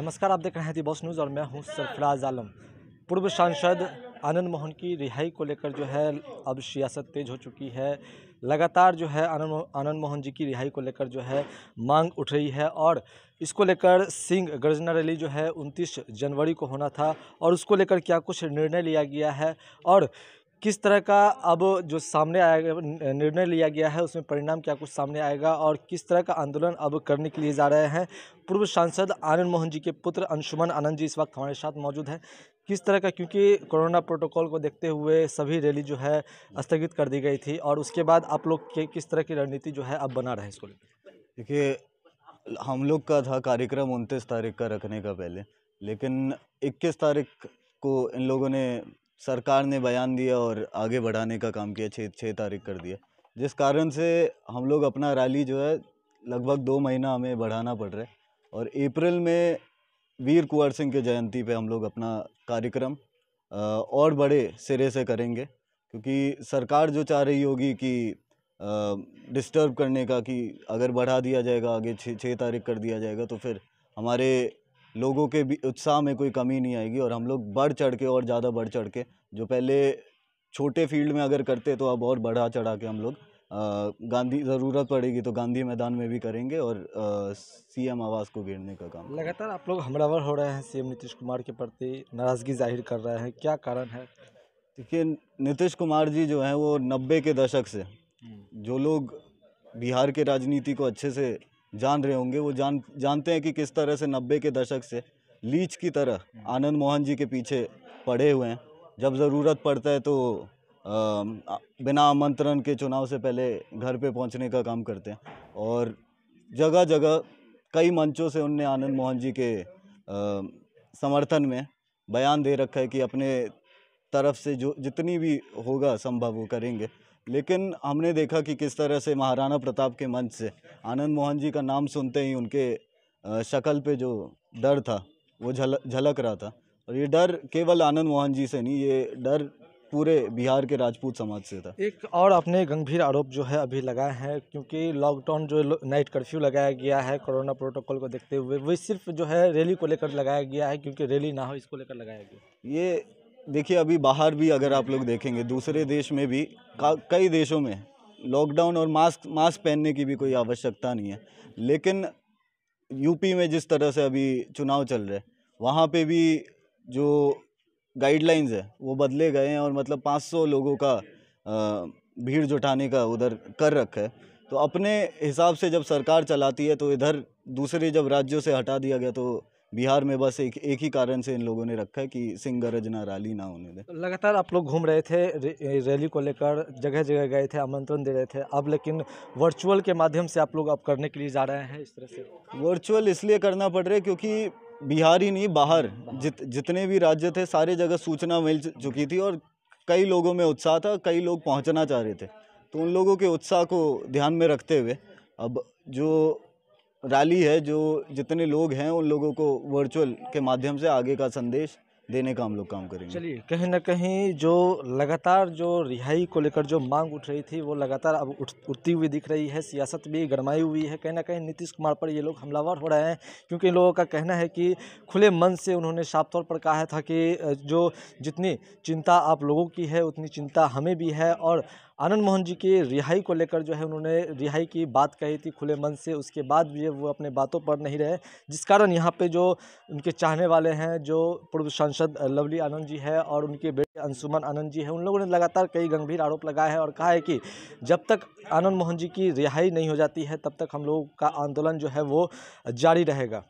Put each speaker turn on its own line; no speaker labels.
नमस्कार आप देख रहे हैं दी बॉस न्यूज़ और मैं हूं सरफराज आलम पूर्व सांसद आनंद मोहन की रिहाई को लेकर जो है अब सियासत तेज हो चुकी है लगातार जो है आनंद आनंद मोहन जी की रिहाई को लेकर जो है मांग उठ रही है और इसको लेकर सिंह गर्जना रैली जो है 29 जनवरी को होना था और उसको लेकर क्या कुछ निर्णय लिया गया है और किस तरह का अब जो सामने आएगा निर्णय लिया गया है उसमें परिणाम क्या कुछ सामने आएगा और किस तरह का आंदोलन अब करने के लिए जा रहे हैं पूर्व सांसद आनंद मोहन जी के पुत्र अंशुमन आनंद जी इस वक्त हमारे साथ मौजूद हैं किस तरह का क्योंकि कोरोना प्रोटोकॉल को देखते हुए सभी रैली जो है स्थगित कर दी गई थी और उसके बाद आप लोग के किस तरह की रणनीति जो है अब
बना रहे हैं इसको लेकर देखिए हम लोग का था कार्यक्रम उनतीस तारीख का रखने का पहले लेकिन इक्कीस तारीख को इन लोगों ने सरकार ने बयान दिया और आगे बढ़ाने का काम किया छः छः तारीख कर दिया जिस कारण से हम लोग अपना रैली जो है लगभग दो महीना हमें बढ़ाना पड़ रहा है और अप्रैल में वीर कुंवर सिंह के जयंती पे हम लोग अपना कार्यक्रम और बड़े सिरे से करेंगे क्योंकि सरकार जो चाह रही होगी कि डिस्टर्ब करने का कि अगर बढ़ा दिया जाएगा आगे छः छः तारीख कर दिया जाएगा तो फिर हमारे लोगों के भी उत्साह में कोई कमी नहीं आएगी और हम लोग बढ़ चढ़ के और ज़्यादा बढ़ चढ़ के जो पहले छोटे फील्ड में अगर करते तो अब और बढ़ा चढ़ा के हम लोग गांधी ज़रूरत पड़ेगी तो गांधी मैदान में भी करेंगे और सीएम आवास को घेरने का काम
लगातार आप लोग हमलावर
हो रहे हैं सीएम नीतीश कुमार के प्रति नाराज़गी जाहिर कर रहे हैं क्या कारण है देखिए नीतीश कुमार जी जो हैं वो नब्बे के दशक से हम्म। जो लोग बिहार के राजनीति को अच्छे से जान रहे होंगे वो जान जानते हैं कि किस तरह से नब्बे के दशक से लीच की तरह आनंद मोहन जी के पीछे पड़े हुए हैं जब ज़रूरत पड़ता है तो आ, बिना आमंत्रण के चुनाव से पहले घर पे पहुंचने का काम करते हैं और जगह जगह कई मंचों से उनने आनंद मोहन जी के आ, समर्थन में बयान दे रखा है कि अपने तरफ से जो जितनी भी होगा संभव वो करेंगे लेकिन हमने देखा कि किस तरह से महाराणा प्रताप के मंच से आनंद मोहन जी का नाम सुनते ही उनके शक्ल पे जो डर था वो झल झलक रहा था और ये डर केवल आनंद मोहन जी से नहीं ये डर पूरे बिहार के राजपूत समाज से था
एक और आपने गंभीर आरोप जो है अभी लगाए हैं क्योंकि लॉकडाउन जो नाइट कर्फ्यू लगाया गया है कोरोना प्रोटोकॉल को देखते हुए वही सिर्फ जो है रैली को लेकर लगाया गया है क्योंकि रैली ना हो इसको लेकर लगाया गया
ये देखिए अभी बाहर भी अगर आप लोग देखेंगे दूसरे देश में भी कई देशों में लॉकडाउन और मास्क मास्क पहनने की भी कोई आवश्यकता नहीं है लेकिन यूपी में जिस तरह से अभी चुनाव चल रहे वहाँ पे भी जो गाइडलाइंस है वो बदले गए हैं और मतलब 500 लोगों का भीड़ जुटाने का उधर कर रखा है तो अपने हिसाब से जब सरकार चलाती है तो इधर दूसरे जब राज्यों से हटा दिया गया तो बिहार में बस एक एक ही कारण से इन लोगों ने रखा है कि सिंह गरजना रैली ना होने दे तो
लगातार आप लोग घूम रहे थे रैली को लेकर जगह जगह गए थे आमंत्रण दे रहे थे अब लेकिन वर्चुअल के
माध्यम से आप लोग अब करने के लिए जा रहे हैं इस तरह से वर्चुअल इसलिए करना पड़ रहा है क्योंकि बिहार ही नहीं बाहर जित जितने भी राज्य थे सारे जगह सूचना मिल चुकी थी और कई लोगों में उत्साह था कई लोग पहुँचना चाह रहे थे तो उन लोगों के उत्साह को ध्यान में रखते हुए अब जो रैली है जो जितने लोग हैं उन लोगों को वर्चुअल के माध्यम से आगे का संदेश देने का हम लोग काम करेंगे
चलिए कहीं ना कहीं जो लगातार जो रिहाई को लेकर जो मांग उठ रही थी वो लगातार अब उठ उठती हुई दिख रही है सियासत भी गरमाई हुई है कहीं ना कहीं नीतीश कुमार पर ये लोग हमलावर हो रहे हैं क्योंकि इन लोगों का कहना है कि खुले मन से उन्होंने साफ तौर पर कहा था कि जो जितनी चिंता आप लोगों की है उतनी चिंता हमें भी है और आनंद मोहन जी की रिहाई को लेकर जो है उन्होंने रिहाई की बात कही थी खुले मन से उसके बाद भी वो अपने बातों पर नहीं रहे जिस कारण यहाँ पे जो उनके चाहने वाले हैं जो पूर्व सांसद लवली आनंद जी है और उनके बेटे अंशुमन आनंद जी हैं उन लोगों ने लगातार कई गंभीर आरोप लगाए हैं और कहा है कि जब तक आनंद मोहन जी की रिहाई नहीं हो जाती है तब तक हम लोग का आंदोलन जो है वो जारी रहेगा